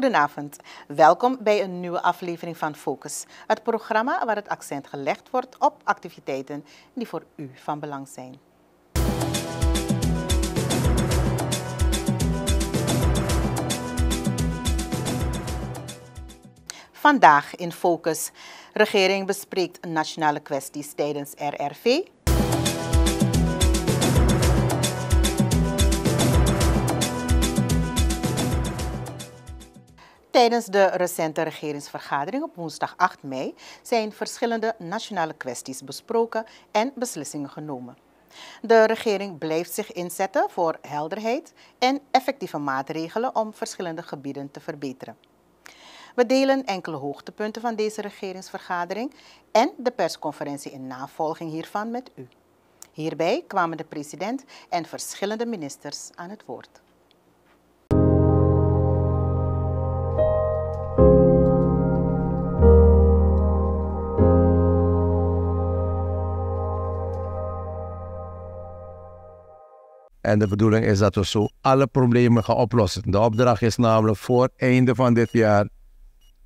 Goedenavond. Welkom bij een nieuwe aflevering van Focus, het programma waar het accent gelegd wordt op activiteiten die voor u van belang zijn. Vandaag in Focus. Regering bespreekt nationale kwesties tijdens RRV. Tijdens de recente regeringsvergadering op woensdag 8 mei zijn verschillende nationale kwesties besproken en beslissingen genomen. De regering blijft zich inzetten voor helderheid en effectieve maatregelen om verschillende gebieden te verbeteren. We delen enkele hoogtepunten van deze regeringsvergadering en de persconferentie in navolging hiervan met u. Hierbij kwamen de president en verschillende ministers aan het woord. En de bedoeling is dat we zo alle problemen gaan oplossen. De opdracht is namelijk voor einde van dit jaar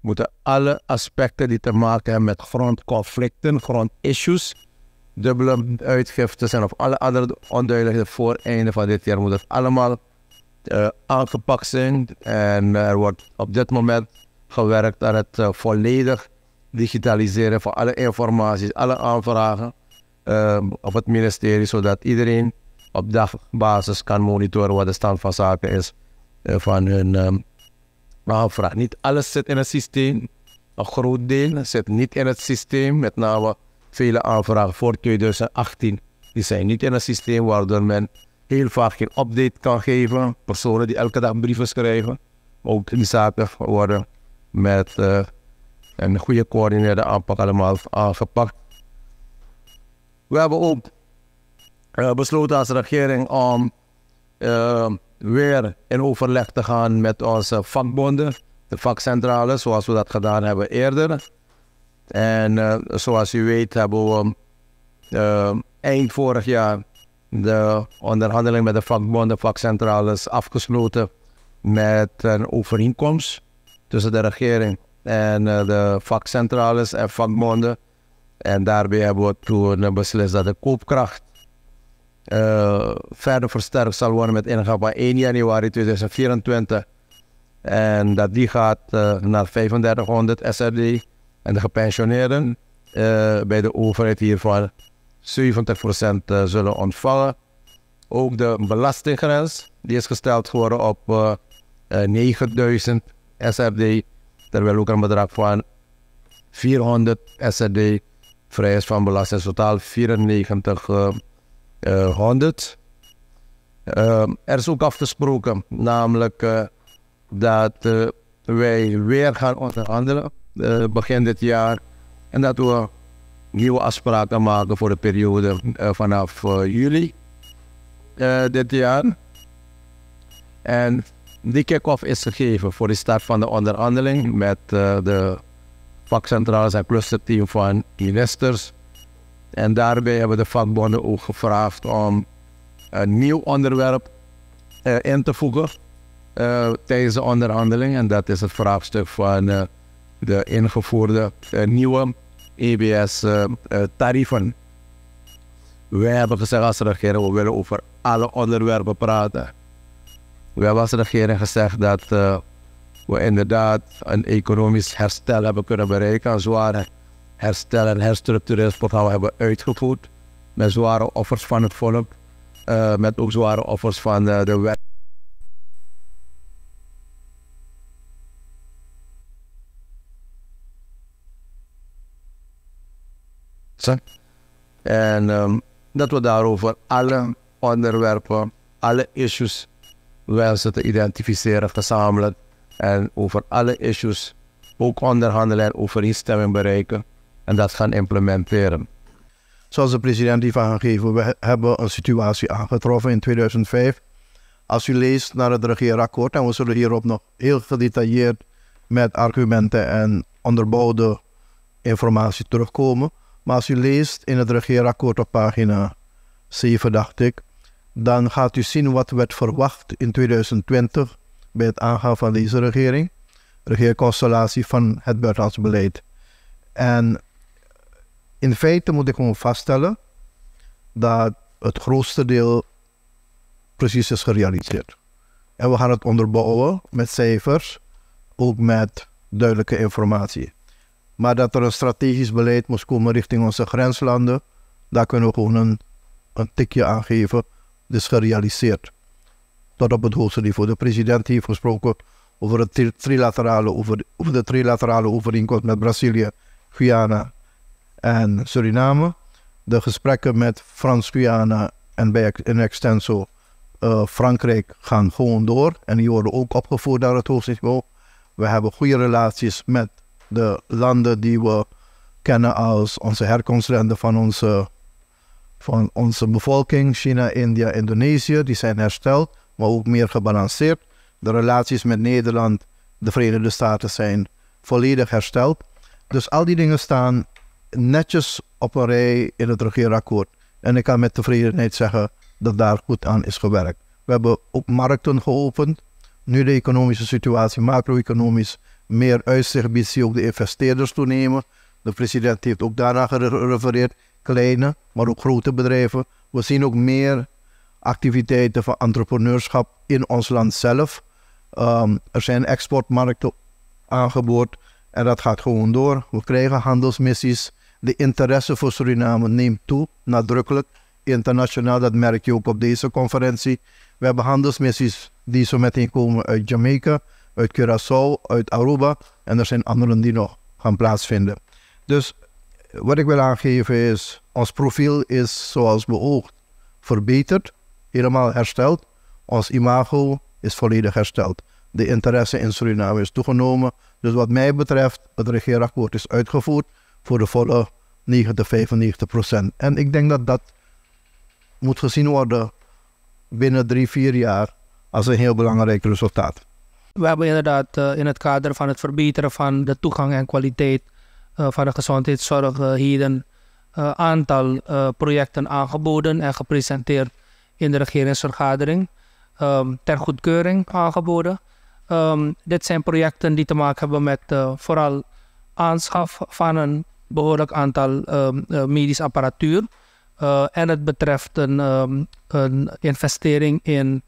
moeten alle aspecten die te maken hebben met grondconflicten, grondissues, dubbele uitgiften, zijn of alle andere onduidelijkheden voor einde van dit jaar moeten allemaal eh, aangepakt zijn. En er wordt op dit moment gewerkt aan het eh, volledig digitaliseren van alle informatie, alle aanvragen uh, op het ministerie, zodat iedereen op dagbasis kan monitoren wat de stand van zaken is eh, van hun um, aanvraag. Niet alles zit in het systeem. Een groot deel zit niet in het systeem. Met name vele aanvragen voor 2018 die zijn niet in het systeem, waardoor men heel vaak geen update kan geven. Personen die elke dag brieven schrijven. Ook die zaken worden met eh, een goede coördineerde aanpak allemaal aangepakt. We hebben ook uh, besloot als regering om eh, weer in overleg te gaan met onze vakbonden, de vakcentrales, zoals we dat gedaan hebben eerder. En eh, zoals u weet hebben we eind vorig jaar de onderhandeling met de vakbonden, vakcentrales afgesloten met een overeenkomst tussen de regering en de vakcentrales en vakbonden. En daarbij hebben we toen beslist dat de koopkracht eh, verder versterkt zal worden met ingang van 1 januari 2024. En dat die gaat eh, naar 3500 SRD. En de gepensioneerden eh, bij de overheid hiervan 70% zullen ontvangen. Ook de belastinggrens, die is gesteld geworden op 9000 SRD. Terwijl ook een bedrag van 400 SRD vrij is van belasting. Totaal 94 100. Eh, ehm, er is ook afgesproken, namelijk eh, dat eh, wij weer gaan onderhandelen begin dit jaar. En dat we nieuwe afspraken maken voor de periode vanaf juli dit jaar. En die kick-off is gegeven voor de start van de onderhandeling met uh, de vakcentrales en clusterteam van investors. En daarbij hebben de vakbonden ook gevraagd om een nieuw onderwerp eh, in te voegen uh, tijdens de onderhandeling. En dat is het vraagstuk van eh, de ingevoerde nieuwe EBS-tarieven. Wij hebben gezegd als regering, we willen over alle onderwerpen praten. We hebben als regering gezegd dat we inderdaad een economisch herstel hebben kunnen bereiken, het ware herstel en herstructureeringsprogramma hebben uitgevoerd. Met zware offers van het volk. Eh, met ook zware offers van eh, de wet. En ehm, dat we daarover alle onderwerpen, alle issues wensen te identificeren, verzamelen. En over alle issues ook onderhandelen en overeenstemming bereiken en dat gaan implementeren. Zoals de president heeft aangegeven, we hebben een situatie aangetroffen in 2005. Als u leest naar het regeerakkoord, en we zullen hierop nog heel gedetailleerd met argumenten en onderbouwde informatie terugkomen. Maar als u leest in het regeerakkoord op pagina 7, dacht ik, dan gaat u zien wat werd verwacht in 2020 bij het aangaan van deze regering, regeerconstellatie van het buitenlands beleid. En in feite moet ik gewoon vaststellen dat het grootste deel precies is gerealiseerd. En we gaan het onderbouwen met cijfers, ook met duidelijke informatie. Maar dat er een strategisch beleid moest komen richting onze grenslanden, daar kunnen we gewoon een, een tikje aan geven. Het is gerealiseerd. Tot op het hoogste niveau. De president heeft gesproken over, het trilaterale, over, over de trilaterale overeenkomst met Brazilië, Guyana en Suriname. De gesprekken met Frans-Guyana en bij in extenso eh, Frankrijk gaan gewoon door. En die worden ook opgevoerd naar het hoogste niveau. We hebben goede relaties met de landen die we kennen als onze herkomstlanden van onze, van onze bevolking. China, India, Indonesië. Die zijn hersteld, maar ook meer gebalanceerd. De relaties met Nederland, de Verenigde Staten zijn volledig hersteld. Dus al die dingen staan netjes op een rij in het regeerakkoord. En ik kan met tevredenheid zeggen dat daar goed aan is gewerkt. We hebben ook markten geopend. Nu de economische situatie macro-economisch meer uitzicht biedt, zie ook de investeerders toenemen. De president heeft ook daarna gerefereerd. Kleine, maar ook grote bedrijven. We zien ook meer activiteiten van entrepreneurschap in ons land zelf. Ehm, er zijn exportmarkten aangeboord en dat gaat gewoon door. We krijgen handelsmissies de interesse voor Suriname neemt toe, nadrukkelijk. Internationaal, dat merk je ook op deze conferentie. We hebben handelsmissies die zo meteen komen uit Jamaica, uit Curaçao, uit Aruba. En er zijn anderen die nog gaan plaatsvinden. Dus wat ik wil aangeven is, ons profiel is zoals beoogd verbeterd, helemaal hersteld. Ons imago is volledig hersteld. De interesse in Suriname is toegenomen. Dus wat mij betreft, het regeerakkoord is uitgevoerd voor de volle 90, 95 procent. En ik denk dat dat moet gezien worden binnen drie, vier jaar als een heel belangrijk resultaat. We hebben inderdaad eh, in het kader van het verbeteren van de toegang en kwaliteit eh, van de gezondheidszorg eh, hier een aantal projecten aangeboden en gepresenteerd in de regeringsvergadering. Ehm, ter goedkeuring aangeboden. Ehm, dit zijn projecten die te maken hebben met vooral aanschaf van een behoorlijk aantal um, ehm, eh, medische apparatuur. Eh, en het betreft een, ehm, een investering in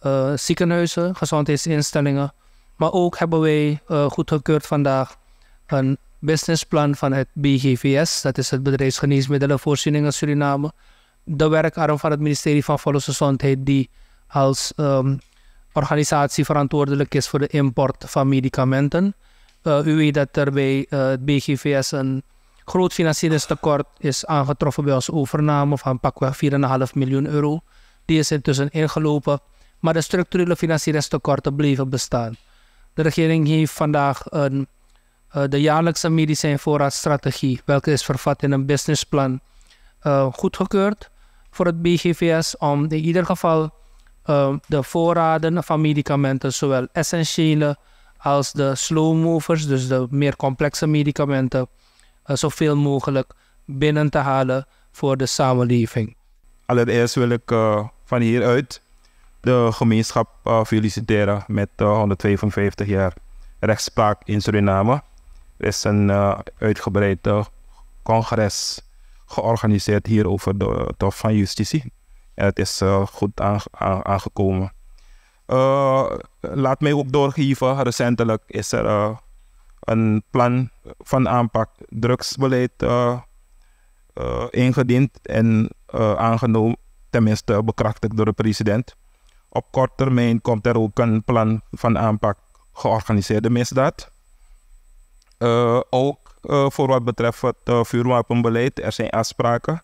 eh, ziekenhuizen, gezondheidsinstellingen. Maar ook hebben wij goedgekeurd vandaag een businessplan van het BGVS, dat is het Bedrijfsgeneesmiddelenvoorziening Suriname. De werkarm van het ministerie van Volksgezondheid, die als ehm, organisatie verantwoordelijk is voor de import van medicamenten. Uh, u weet dat er bij het BGVS een groot financieringstekort is aangetroffen bij onze overname van pakweg 4,5 miljoen euro. Die is intussen ingelopen, maar de structurele financieringstekorten blijven bestaan. De regering heeft vandaag een, eh, de jaarlijkse medicijnvoorraadstrategie, welke is vervat in een businessplan, uh, goedgekeurd voor het BGVS om in ieder geval eh, de voorraden van medicamenten, zowel essentiële als de slow movers, dus de meer complexe medicamenten, eh, zoveel mogelijk binnen te halen voor de samenleving. Allereerst wil ik eh, van hieruit de gemeenschap eh, feliciteren met 152 jaar rechtspraak in Suriname. Er is een uitgebreid congres georganiseerd hier over de Hof van Justitie. En het is goed aangekomen. laat mij ook doorgeven, recentelijk is er een plan van aanpak drugsbeleid eh, eh, ingediend en eh, aangenomen, tenminste bekrachtigd door de president. Op korte termijn komt er ook een plan van aanpak georganiseerde misdaad. ook voor wat betreft het vuurwapenbeleid, er zijn afspraken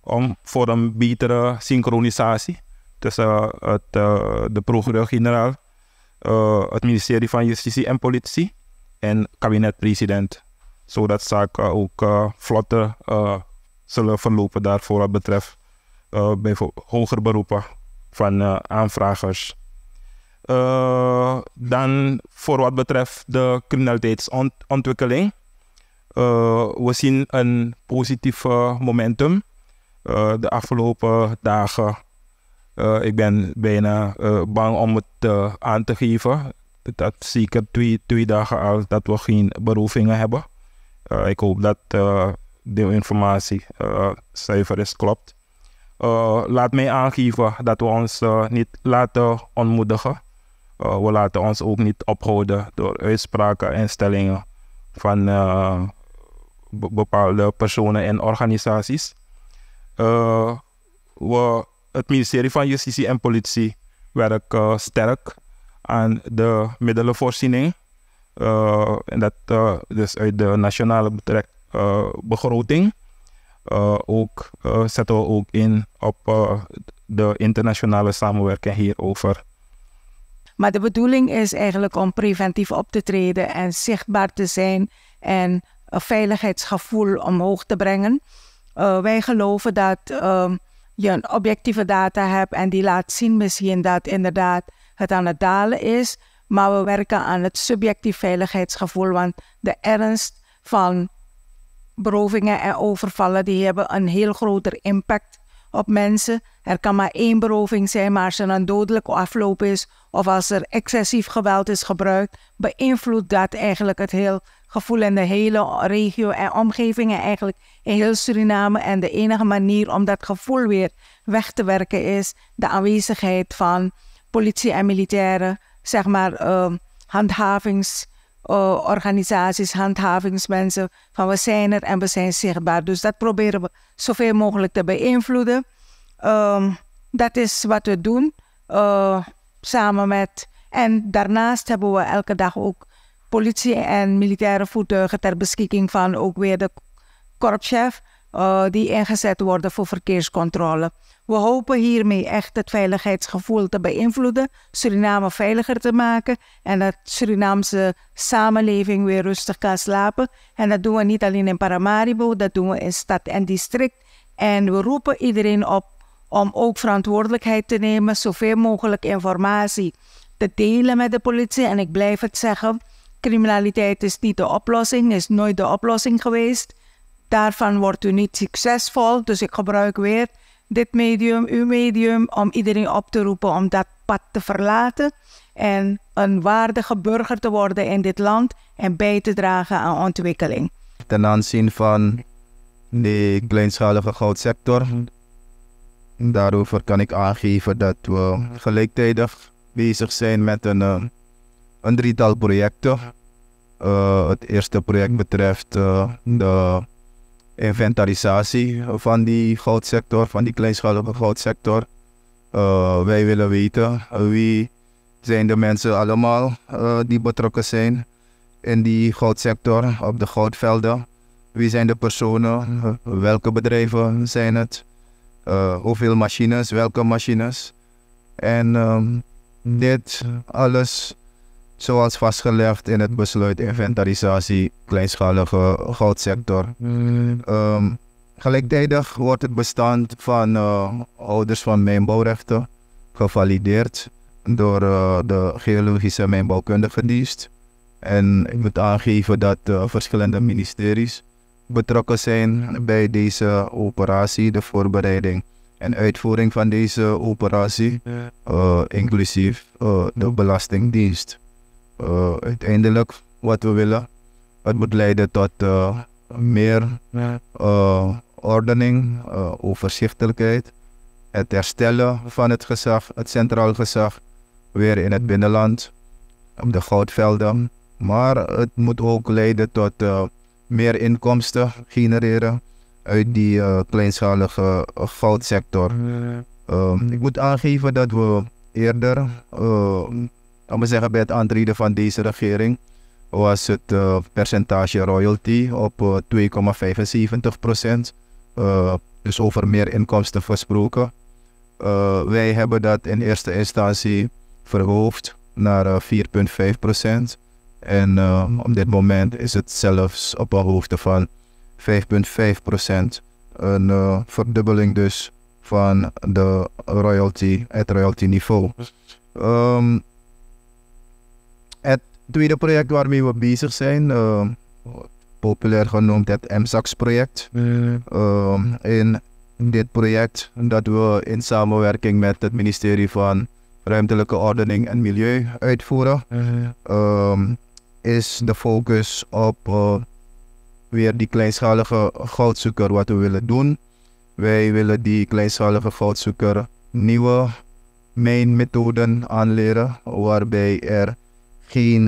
om voor een betere synchronisatie tussen het, de procureur-generaal, het ministerie van Justitie en Politie en kabinet-president. Zodat zaken ook eh, vlotter eh, zullen verlopen daarvoor wat betreft eh, bij hoger beroepen van aanvragers. dan voor wat betreft de criminaliteitsontwikkeling. we zien een positief momentum de afgelopen dagen. ik ben bijna bang om het aan te geven dat zeker twee, twee dagen al dat we geen berovingen hebben. Eh, ik hoop dat eh, de informatie eh, zuiver is, klopt. laat mij aangeven dat we ons niet laten ontmoedigen. we laten ons ook niet ophouden door uitspraken en stellingen van bepaalde personen en organisaties. we, het ministerie van Justitie en Politie werkt sterk aan de middelenvoorziening. Uh, en dat dus uh, uit uh, de nationale uh, begroting. ook zetten we ook in op de internationale samenwerking hierover. Maar de bedoeling is eigenlijk om preventief op te treden en zichtbaar te zijn en een veiligheidsgevoel omhoog te brengen. wij geloven dat um, je een objectieve data hebt en die laat zien misschien dat inderdaad het aan het dalen is. Maar we werken aan het subjectief veiligheidsgevoel, want de ernst van berovingen en overvallen die hebben een heel groter impact op mensen. Er kan maar één beroving zijn, maar als er een dodelijke afloop is of als er excessief geweld is gebruikt, beïnvloedt dat eigenlijk het heel gevoel in de hele regio en omgevingen eigenlijk in heel Suriname. En de enige manier om dat gevoel weer weg te werken is de aanwezigheid van politie en militairen, zeg maar, ehm, handhavingsorganisaties, eh, handhavingsmensen, van we zijn er en we zijn zichtbaar. Dus dat proberen we zoveel mogelijk te beïnvloeden. Ehm, dat is wat we doen, eh, samen met. En daarnaast hebben we elke dag ook politie en militaire voertuigen ter beschikking van ook weer de korpschef uh, die ingezet worden voor verkeerscontrole. We hopen hiermee echt het veiligheidsgevoel te beïnvloeden, Suriname veiliger te maken en dat Surinaamse samenleving weer rustig kan slapen. En dat doen we niet alleen in Paramaribo, dat doen we in stad en district. En we roepen iedereen op om ook verantwoordelijkheid te nemen, zoveel mogelijk informatie te delen met de politie. En ik blijf het zeggen, criminaliteit is niet de oplossing, is nooit de oplossing geweest. Daarvan wordt u niet succesvol. Dus ik gebruik weer dit medium, uw medium, om iedereen op te roepen om dat pad te verlaten. En een waardige burger te worden in dit land en bij te dragen aan ontwikkeling. Ten aanzien van de kleinschalige goudsector. Daarover kan ik aangeven dat we gelijktijdig bezig zijn met een, eh, een drietal projecten. Eh, het eerste project betreft eh, de inventarisatie van die goudsector, van die kleinschalige goudsector. Eh, wij willen weten wie zijn de mensen allemaal eh, die betrokken zijn in die goudsector, op de goudvelden. Wie zijn de personen? welke bedrijven zijn het? Eh, hoeveel machines? Welke machines? En ehm, dit alles zoals vastgelegd in het besluit inventarisatie kleinschalige goudsector. Um, gelijktijdig wordt het bestand van uh, ouders van mijnbouwrechten gevalideerd door eh, de Geologische Mijnbouwkundige Dienst. En ik moet aangeven dat uh, verschillende ministeries betrokken zijn bij deze operatie, de voorbereiding en uitvoering van deze operatie, inclusief de Belastingdienst. Eh, uiteindelijk wat we willen. Het moet leiden tot eh, meer uh, ordening, overzichtelijkheid, het herstellen van het gezag, het centraal gezag, weer in het binnenland, op de goudvelden. Maar het moet ook leiden tot meer inkomsten genereren uit die kleinschalige goudsector. Ehm, ik moet aangeven dat we eerder laten we zeggen bij het aantreden van deze regering, was het eh, percentage royalty op 2,75 eh, eh, dus over meer inkomsten versproken. wij hebben dat in eerste instantie verhoogd naar 4,5 procent. En op dit moment is het zelfs op een hoogte van 5,5 procent. Een verdubbeling dus van de royalty, het royalty niveau. Um, het tweede project waarmee we bezig zijn, ehm, populair genoemd het MSAX-project. Eh. Ehm, in dit project dat we in samenwerking met het ministerie van Ruimtelijke Ordening en Milieu uitvoeren, eh. ehm, is de focus op eh, weer die kleinschalige goudzoeker wat we willen doen. Wij willen die kleinschalige goudzoeker nieuwe mijnmethoden aanleren, waarbij er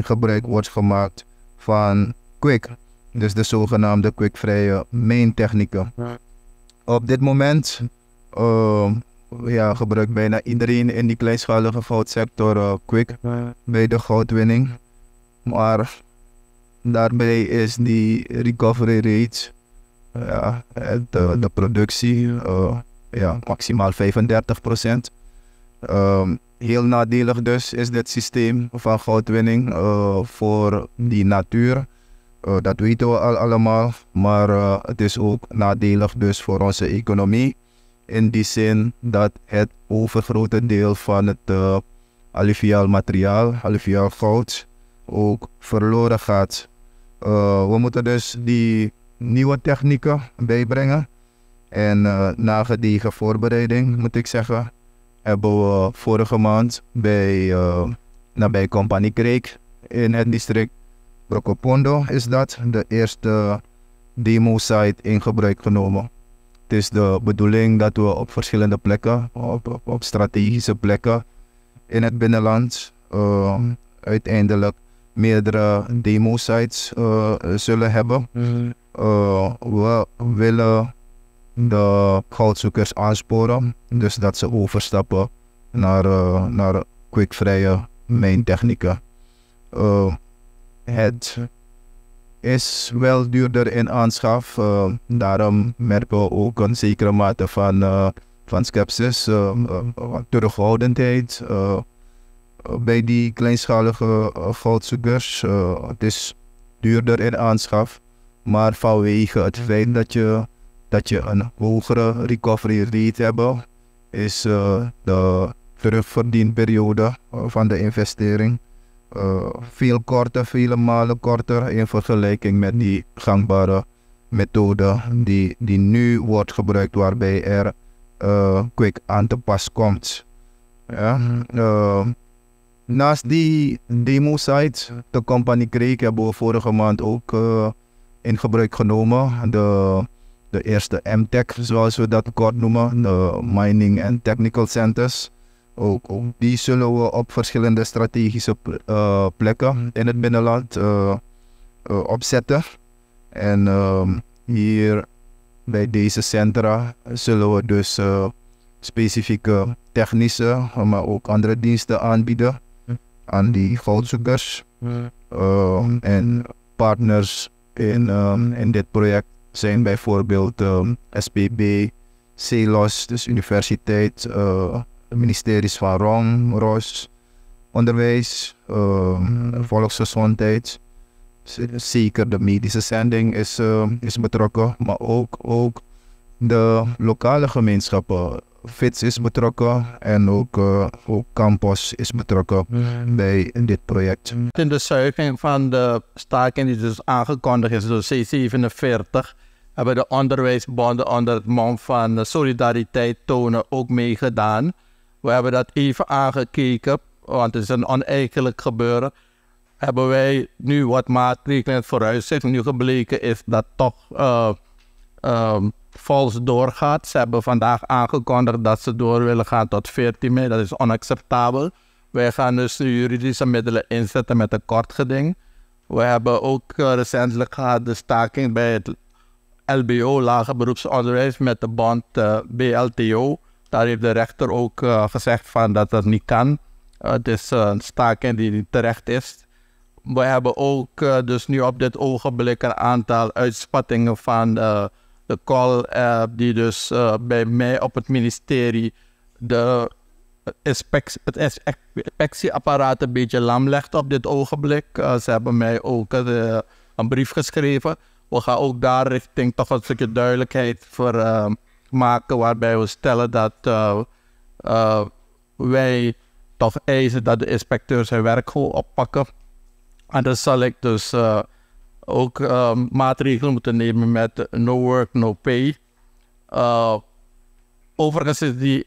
gebruik wordt gemaakt van quick. Dus de zogenaamde quickvrije technieken. Op dit moment uh, ja, gebruikt bijna iedereen in die kleinschalige goudsector uh, eh, quick bij de goudwinning. Maar daarbij is die recovery rate, ja, de, de productie, eh, ja, maximaal 35%. Um, Heel nadelig dus is dit systeem van goudwinning eh, voor die natuur. Eh, dat weten we al allemaal, maar eh, het is ook nadelig dus voor onze economie. In die zin dat het overgrote deel van het alluviaal materiaal, alluviaal goud, ook verloren gaat. we moeten dus die nieuwe technieken bijbrengen. En na nagedegen voorbereiding moet ik zeggen hebben we vorige maand bij, uh, nabij Compagnie Creek in het district Brokopondo is dat de eerste demo-site in gebruik genomen. Het is de bedoeling dat we op verschillende plekken, op, strategische plekken in het binnenland, eh, uiteindelijk meerdere demo-sites eh, zullen hebben. Mhm. we willen de goudzoekers aansporen. Dus dat ze overstappen naar, uh, naar kwikvrije mijntechnieken. Eh, het is wel duurder in aanschaf. Eh, daarom merken we ook een zekere mate van, uh, van sceptisch, terughoudendheid bij die kleinschalige goudzoekers. het is duurder in aanschaf, maar vanwege het feit dat je dat je een hogere recovery rate hebt, is uh, de terugverdienperiode eh, van de investering eh, veel korter, vele malen korter in vergelijking met die gangbare methode die, die nu wordt gebruikt, waarbij er uh, quick aan te pas komt. Ja? Mm-hmm. naast die demo-site, de company Creek, hebben we vorige maand ook in gebruik genomen. De de eerste MTech, zoals we dat kort noemen, de Mining and Technical Centers. Ook, die zullen we op verschillende strategische eh, plekken in het binnenland eh, eh, opzetten. En ehm, hier bij deze centra zullen we dus specifieke technische, maar ook andere diensten aanbieden aan die goudzoekers hmm. ehm, en partners in, ehm, in dit project zijn bijvoorbeeld um, ehm, SPB, CELOS, dus universiteit, uh, ministeries van Rong, ROS, onderwijs, ehm, volksgezondheid. Zeker de medische zending is, ehm, is betrokken, maar ook, ook de lokale gemeenschappen. FITS is betrokken en ook, eh, ook Campus is betrokken hmm. bij dit project. In de zuiging van de staking die dus aangekondigd is door C47 hebben de onderwijsbonden onder het mom van eh, solidariteit tonen ook meegedaan. We hebben dat even aangekeken, want het is een oneigenlijk gebeuren. Hebben wij nu wat maatregelen het vooruitzicht. Nu gebleken is dat toch eh, ehm, vals doorgaat. Ze hebben vandaag aangekondigd dat ze door willen gaan tot 14 mei. Dat is onacceptabel. Wij gaan dus de juridische middelen inzetten met een geding. We hebben ook eh, recentelijk gehad de staking bij het LBO, lager beroepsonderwijs, met de band eh, BLTO. Daar heeft de rechter ook eh, gezegd van dat dat niet kan. Eh, het is een staking die niet terecht is. We hebben ook dus nu op dit ogenblik een aantal uitspattingen van de call die dus bij mij op het ministerie de het inspectieapparaat een beetje lam legt op dit ogenblik. ze hebben mij ook een brief geschreven we gaan ook daar richting toch een stukje duidelijkheid voor ehm, maken, waarbij we stellen dat eh, eh, wij toch eisen dat de inspecteur zijn werk goed oppakken. En dan zal ik dus eh, ook ehm, maatregelen moeten nemen met no work, no pay. overigens is die,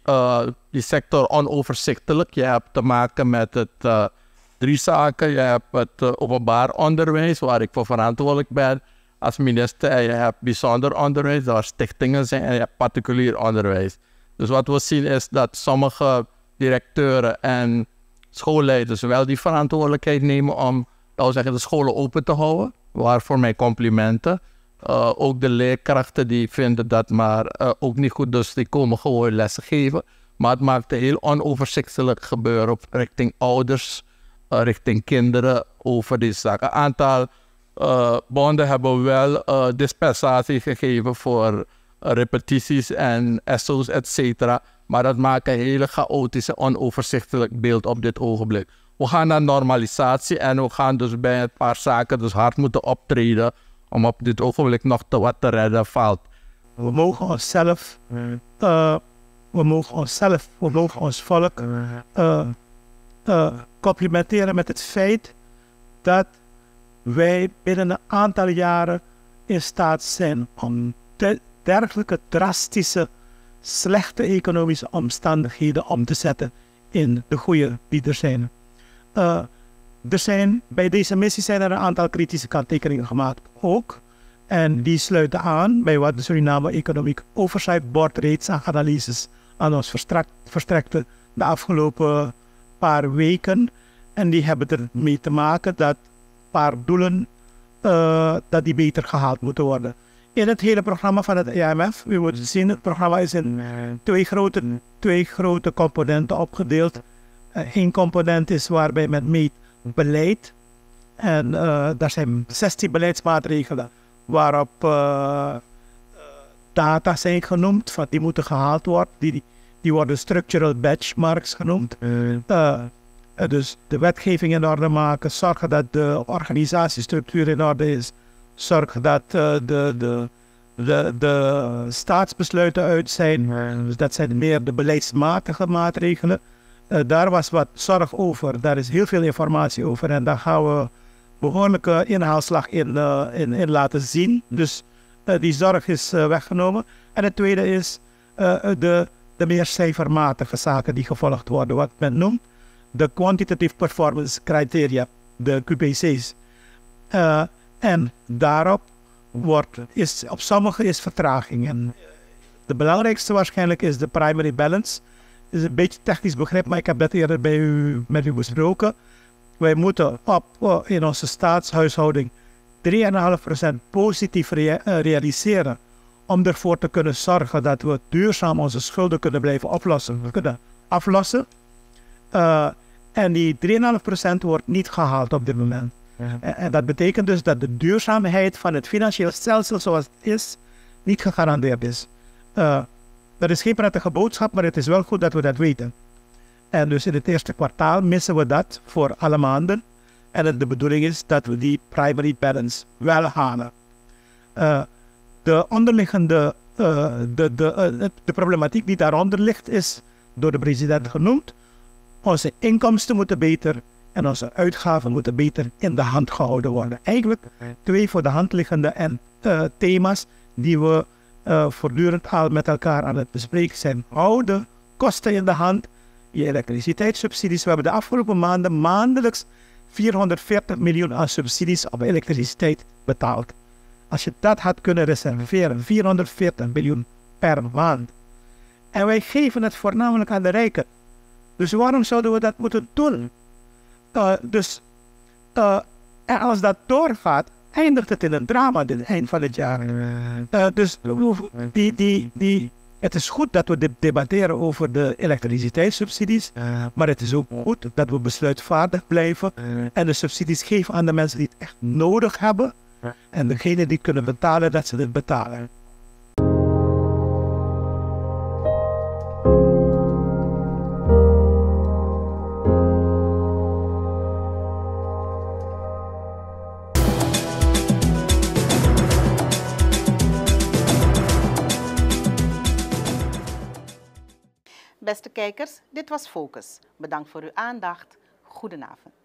die sector onoverzichtelijk. Je hebt te maken met het, drie zaken. Je hebt het openbaar onderwijs, waar ik voor verantwoordelijk ben als minister en je hebt bijzonder onderwijs, waar stichtingen zijn en je hebt particulier onderwijs. Dus wat we zien is dat sommige directeuren en schoolleiders wel die verantwoordelijkheid nemen om zeggen, de scholen open te houden. Waarvoor mijn complimenten. Eh, ook de leerkrachten die vinden dat maar eh, ook niet goed, dus die komen gewoon lessen geven. Maar het maakt een heel onoverzichtelijk gebeuren op, richting ouders, eh, richting kinderen over die zaken. Een aantal uh, eh, bonden hebben wel uh, eh, dispensatie gegeven voor eh, repetities en SO's, et cetera. Maar dat maakt een hele chaotische, onoverzichtelijk beeld op dit ogenblik. We gaan naar normalisatie en we gaan dus bij een paar zaken dus hard moeten optreden om op dit ogenblik nog te wat te redden valt. We mogen onszelf, uh, we mogen onszelf, we mogen ons volk uh, complimenteren met het feit dat wij binnen een aantal jaren in staat zijn om de, dergelijke drastische slechte economische omstandigheden om te zetten in de goede die er zijn. Eh, er zijn bij deze missie zijn er een aantal kritische kanttekeningen gemaakt ook. En die sluiten aan bij wat de Suriname Economic Oversight Board reeds aan analyses aan ons verstrekte de afgelopen paar weken. En die hebben ermee te maken dat paar doelen eh, dat die beter gehaald moeten worden. In het hele programma van het IMF, e we moeten mm. zien, het programma is in twee grote, mm. twee grote componenten opgedeeld. Eén eh, component is waarbij men meet beleid. En uh, daar zijn 16 beleidsmaatregelen waarop data zijn genoemd, van die moeten gehaald worden. Die, die worden structural benchmarks genoemd. Mm. Eh, dus de wetgeving in orde maken, zorgen dat de organisatiestructuur in orde is, zorgen dat eh, de, de, de, de staatsbesluiten uit zijn. Dus dat zijn meer de beleidsmatige maatregelen. daar was wat zorg over, daar is heel veel informatie over en daar gaan we behoorlijke inhaalslag in, in, in laten zien. Dus die zorg is weggenomen. En het tweede is de, de meer cijfermatige zaken die gevolgd worden, wat men noemt the quantitative performance criteria, de QPC's. Eh, en daarop wordt, is, op sommige is vertraging. En de belangrijkste waarschijnlijk is de primary balance. Dat is een beetje technisch begrip, maar ik heb dat eerder bij u, met u besproken. Wij moeten op, eh, in onze staatshuishouding 3,5% positief eh, realiseren om ervoor te kunnen zorgen dat we duurzaam onze schulden kunnen blijven oplossen. We kunnen aflossen eh, en die 3,5% wordt niet gehaald op dit moment. En, en, dat betekent dus dat de duurzaamheid van het financieel stelsel zoals het is, niet gegarandeerd is. Eh, dat is geen prettige boodschap, maar het is wel goed dat we dat weten. En dus in het eerste kwartaal missen we dat voor alle maanden. En de bedoeling is dat we die primary balance wel halen. Eh, de onderliggende de, de, de, de problematiek die daaronder ligt is door de president genoemd. Onze inkomsten moeten beter en onze uitgaven moeten beter in de hand gehouden worden. Eigenlijk twee voor de hand liggende en, eh, thema's die we eh, voortdurend al met elkaar aan het bespreken zijn. Hou de kosten in de hand. Je elektriciteitssubsidies. We hebben de afgelopen maanden maandelijks 440 miljoen aan subsidies op elektriciteit betaald. Als je dat had kunnen reserveren, 440 miljoen per maand. En wij geven het voornamelijk aan de rijken. Dus waarom zouden we dat moeten doen? dus en als dat doorgaat, eindigt het in een drama dit eind van het jaar. dus die, die, die, het is goed dat we debatteren over de elektriciteitssubsidies, maar het is ook goed dat we besluitvaardig blijven en de subsidies geven aan de mensen die het echt nodig hebben. En degenen die kunnen betalen, dat ze het betalen. kijkers, dit was Focus. Bedankt voor uw aandacht. Goedenavond.